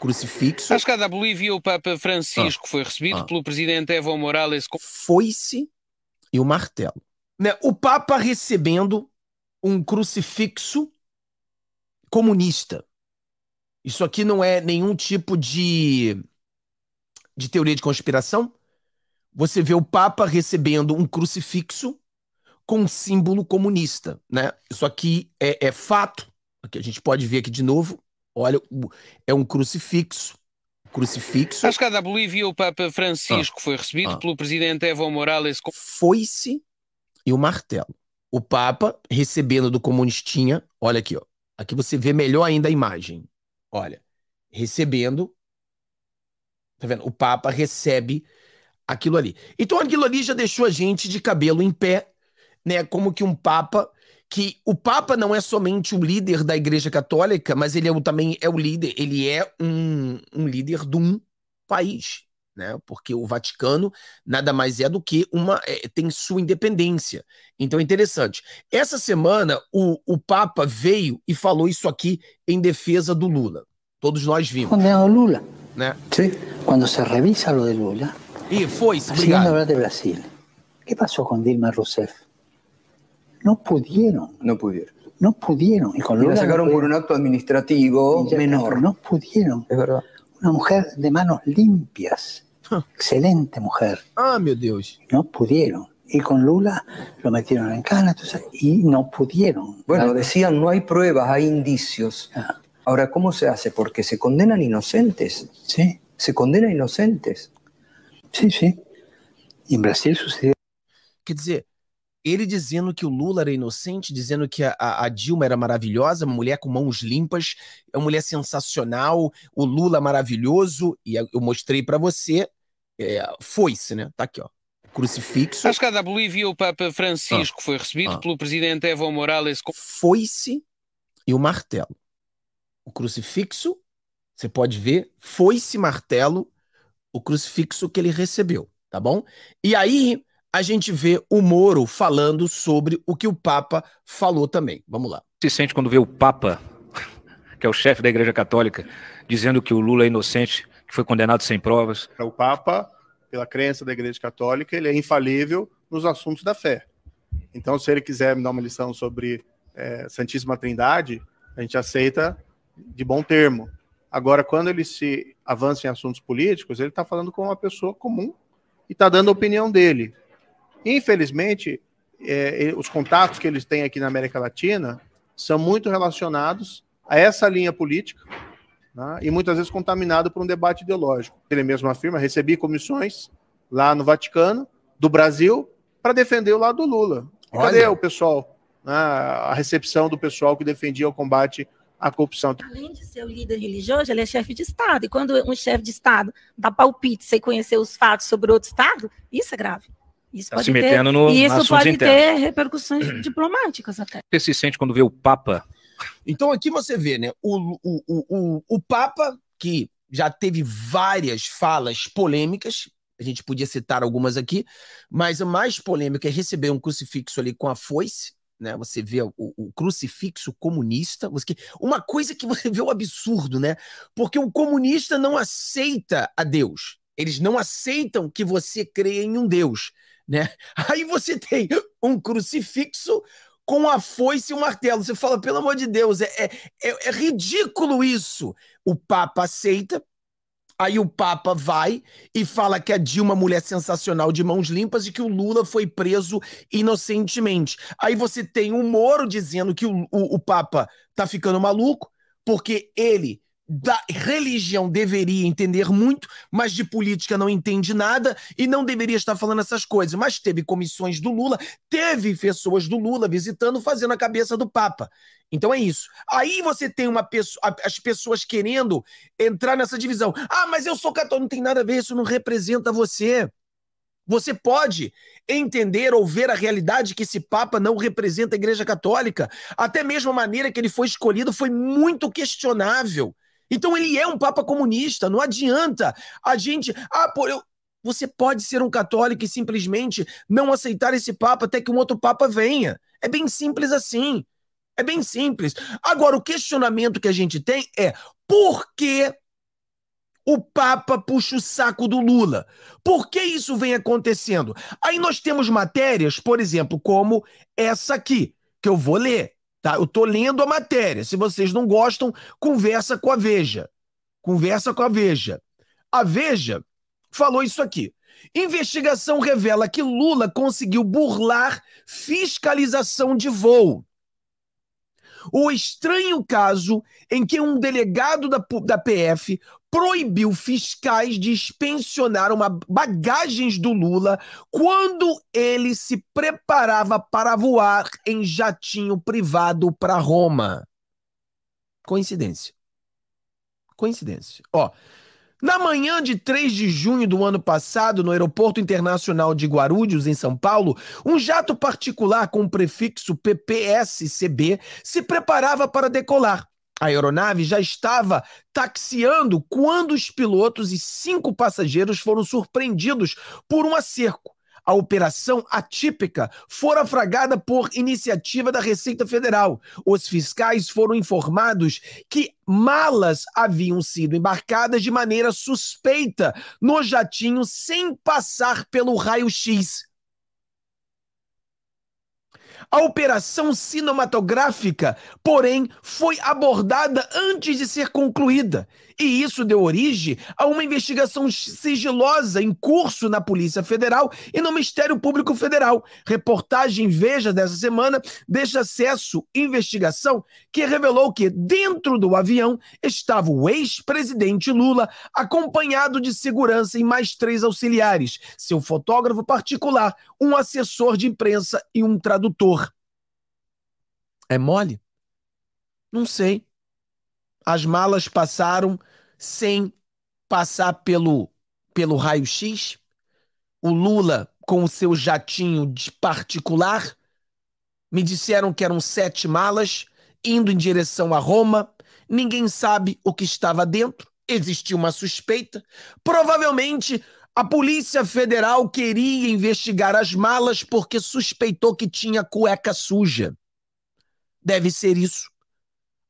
crucifixo. A escada Bolívia, o Papa Francisco ah, foi recebido ah, pelo presidente Evo Morales com se e o martelo. Né? O Papa recebendo um crucifixo comunista. Isso aqui não é nenhum tipo de, de teoria de conspiração. Você vê o Papa recebendo um crucifixo com símbolo comunista, né? Isso aqui é, é fato, que a gente pode ver aqui de novo. Olha, é um crucifixo. Crucifixo. Acho que da Bolívia o Papa Francisco ah, foi recebido ah, pelo presidente Evo Morales com se e o martelo. O Papa recebendo do comunistinha, olha aqui, ó. Aqui você vê melhor ainda a imagem. Olha, recebendo Tá vendo? O Papa recebe aquilo ali. Então aquilo ali já deixou a gente de cabelo em pé, né? Como que um Papa que o Papa não é somente o líder da Igreja Católica, mas ele é o, também é o líder, ele é um, um líder de um país, né? Porque o Vaticano nada mais é do que uma é, tem sua independência. Então é interessante. Essa semana o, o Papa veio e falou isso aqui em defesa do Lula. Todos nós vimos. Condenado Lula, né? Sim. Quando se revisa o de Lula. E foi, obrigado. Assim, de Brasil. O que passou com Dilma Rousseff? No pudieron. No pudieron. No pudieron. Y, con y la sacaron por un acto administrativo menor. No pudieron. Es verdad. Una mujer de manos limpias. Ah. Excelente mujer. Ah, mi Dios. No pudieron. Y con Lula lo metieron en cana y no pudieron. Bueno, ah. decían, no hay pruebas, hay indicios. Ah. Ahora, ¿cómo se hace? Porque se condenan inocentes. Sí. Se condenan inocentes. Sí, sí. Y en Brasil sucedió. ¿Qué dice? ele dizendo que o Lula era inocente, dizendo que a, a, Dilma era maravilhosa, uma mulher com mãos limpas, é uma mulher sensacional, o Lula maravilhoso, e eu mostrei para você, é, foi-se, né? Tá aqui, ó. Crucifixo. A chegada da Bolívia, o Papa Francisco ah, foi recebido ah, pelo presidente Evo Morales Foi-se e o martelo. O crucifixo, você pode ver, foi-se martelo, o crucifixo que ele recebeu, tá bom? E aí a gente vê o Moro falando sobre o que o Papa falou também. Vamos lá. Se sente quando vê o Papa, que é o chefe da Igreja Católica, dizendo que o Lula é inocente, que foi condenado sem provas? É o Papa, pela crença da Igreja Católica, ele é infalível nos assuntos da fé. Então, se ele quiser me dar uma lição sobre é, Santíssima Trindade, a gente aceita de bom termo. Agora, quando ele se avança em assuntos políticos, ele está falando com uma pessoa comum e está dando a opinião dele. Infelizmente, é, os contatos que eles têm aqui na América Latina são muito relacionados a essa linha política né, e muitas vezes contaminado por um debate ideológico. Ele mesmo afirma: recebi comissões lá no Vaticano, do Brasil, para defender o lado do Lula. Olha. Cadê o pessoal? Né, a recepção do pessoal que defendia o combate à corrupção. Além de ser o líder religioso, ele é chefe de Estado. E quando um chefe de Estado dá palpite sem conhecer os fatos sobre outro Estado, isso é grave. Isso tá pode se metendo ter, no, e isso pode ter repercussões diplomáticas até. Você se sente quando vê o Papa? Então aqui você vê, né? O, o, o, o, Papa, que já teve várias falas polêmicas, a gente podia citar algumas aqui, mas a mais polêmica é receber um crucifixo ali com a foice. Né, você vê o, o crucifixo comunista, você, uma coisa que você vê o um absurdo, né? Porque o um comunista não aceita a Deus. Eles não aceitam que você creia em um Deus né? Aí você tem um crucifixo com a foice e o um martelo. Você fala, pelo amor de Deus, é, é, é, é ridículo isso. O Papa aceita, Aí o Papa vai e fala que a Dilma, mulher sensacional de mãos limpas, e que o Lula foi preso inocentemente. Aí você tem o Moro dizendo que o, o, o Papa tá ficando maluco, porque ele da religião deveria entender muito, mas de política não entende nada e não deveria estar falando essas coisas. Mas teve comissões do Lula, teve pessoas do Lula visitando, fazendo a cabeça do Papa. Então é isso. Aí você tem uma pessoa, as pessoas querendo entrar nessa divisão. Ah, mas eu sou católico, não tem nada a ver, isso não representa você. Você pode entender ou ver a realidade que esse Papa não representa a Igreja Católica. Até mesmo a maneira que ele foi escolhido foi muito questionável. Então ele é um papa comunista, não adianta a gente. Ah, pô, eu... Você pode ser um católico e simplesmente não aceitar esse papa até que um outro papa venha. É bem simples assim. É bem simples. Agora, o questionamento que a gente tem é por que o Papa puxa o saco do Lula. Por que isso vem acontecendo? Aí nós temos matérias, por exemplo, como essa aqui, que eu vou ler. Tá? Eu tô lendo a matéria. Se vocês não gostam, conversa com a Veja. Conversa com a Veja. A Veja falou isso aqui. Investigação revela que Lula conseguiu burlar fiscalização de voo. O estranho caso em que um delegado da, da PF proibiu fiscais de expensionar uma bagagens do Lula quando ele se preparava para voar em jatinho privado para Roma. Coincidência. Coincidência. Ó, na manhã de 3 de junho do ano passado, no Aeroporto Internacional de Guarulhos, em São Paulo, um jato particular com o prefixo PPSCB se preparava para decolar. A aeronave já estava taxiando quando os pilotos e cinco passageiros foram surpreendidos por um acerco. A operação atípica fora fragada por iniciativa da Receita Federal. Os fiscais foram informados que malas haviam sido embarcadas de maneira suspeita no jatinho sem passar pelo raio-x. A operação cinematográfica, porém, foi abordada antes de ser concluída e isso deu origem a uma investigação sigilosa em curso na Polícia Federal e no Ministério Público Federal. Reportagem Veja dessa semana deixa acesso investigação que revelou que dentro do avião estava o ex-presidente Lula acompanhado de segurança e mais três auxiliares, seu fotógrafo particular, um assessor de imprensa e um tradutor. É mole? Não sei as malas passaram sem passar pelo, pelo raio-x, o Lula com o seu jatinho de particular, me disseram que eram sete malas indo em direção a Roma, ninguém sabe o que estava dentro, existiu uma suspeita, provavelmente a Polícia Federal queria investigar as malas porque suspeitou que tinha cueca suja. Deve ser isso.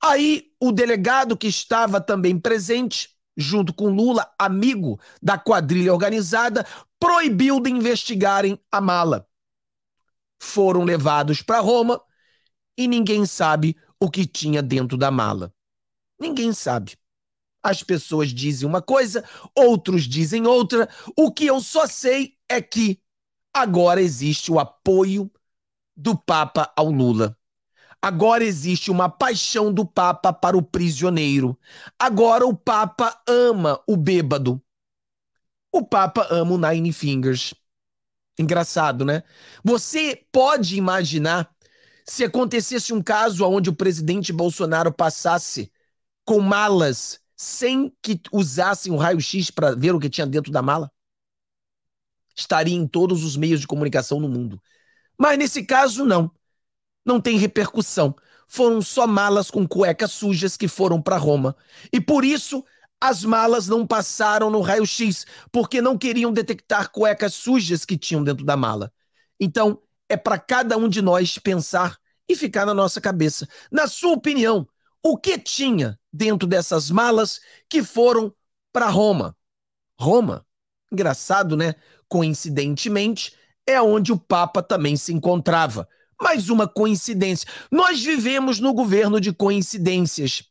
Aí o delegado que estava também presente, junto com Lula, amigo da quadrilha organizada, proibiu de investigarem a mala. Foram levados para Roma e ninguém sabe o que tinha dentro da mala. Ninguém sabe. As pessoas dizem uma coisa, outros dizem outra. O que eu só sei é que agora existe o apoio do Papa ao Lula. Agora existe uma paixão do Papa para o prisioneiro. Agora o Papa ama o bêbado. O Papa ama o Nine Fingers. Engraçado, né? Você pode imaginar se acontecesse um caso onde o presidente Bolsonaro passasse com malas sem que usassem o raio-x para ver o que tinha dentro da mala? Estaria em todos os meios de comunicação no mundo. Mas nesse caso, não não tem repercussão. Foram só malas com cuecas sujas que foram para Roma. E por isso as malas não passaram no raio-x, porque não queriam detectar cuecas sujas que tinham dentro da mala. Então, é para cada um de nós pensar e ficar na nossa cabeça. Na sua opinião, o que tinha dentro dessas malas que foram para Roma? Roma, engraçado, né? Coincidentemente, é onde o Papa também se encontrava mais uma coincidência. Nós vivemos no governo de coincidências.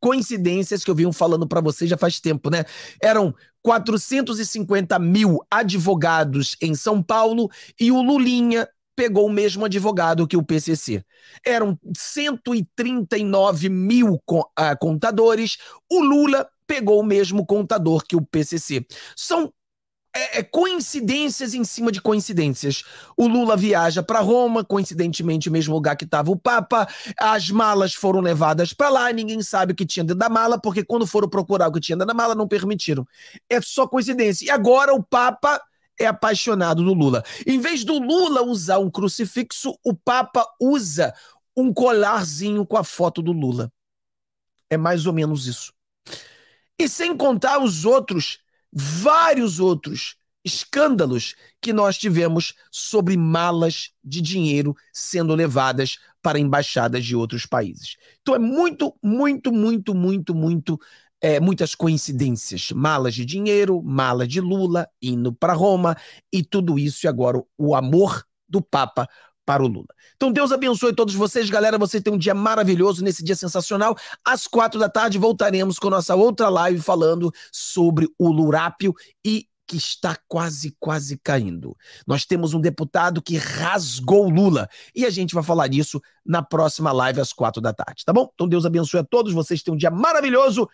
Coincidências que eu vinha falando para vocês já faz tempo, né? Eram 450 mil advogados em São Paulo e o Lulinha pegou o mesmo advogado que o PCC. Eram 139 mil ah, contadores, o Lula pegou o mesmo contador que o PCC. São é, é, coincidências em cima de coincidências. O Lula viaja para Roma, coincidentemente o mesmo lugar que estava o Papa. As malas foram levadas para lá, ninguém sabe o que tinha dentro da mala, porque quando foram procurar o que tinha dentro da mala, não permitiram. É só coincidência. E agora o Papa é apaixonado do Lula. Em vez do Lula usar um crucifixo, o Papa usa um colarzinho com a foto do Lula. É mais ou menos isso. E sem contar os outros vários outros escândalos que nós tivemos sobre malas de dinheiro sendo levadas para embaixadas de outros países. Então é muito, muito, muito, muito, muito é, muitas coincidências, malas de dinheiro, mala de Lula indo para Roma e tudo isso e agora o amor do Papa para o Lula. Então Deus abençoe todos vocês, galera. Vocês têm um dia maravilhoso nesse dia sensacional. Às quatro da tarde voltaremos com nossa outra live falando sobre o Lurápio e que está quase, quase caindo. Nós temos um deputado que rasgou Lula e a gente vai falar disso na próxima live às quatro da tarde, tá bom? Então Deus abençoe a todos. Vocês têm um dia maravilhoso.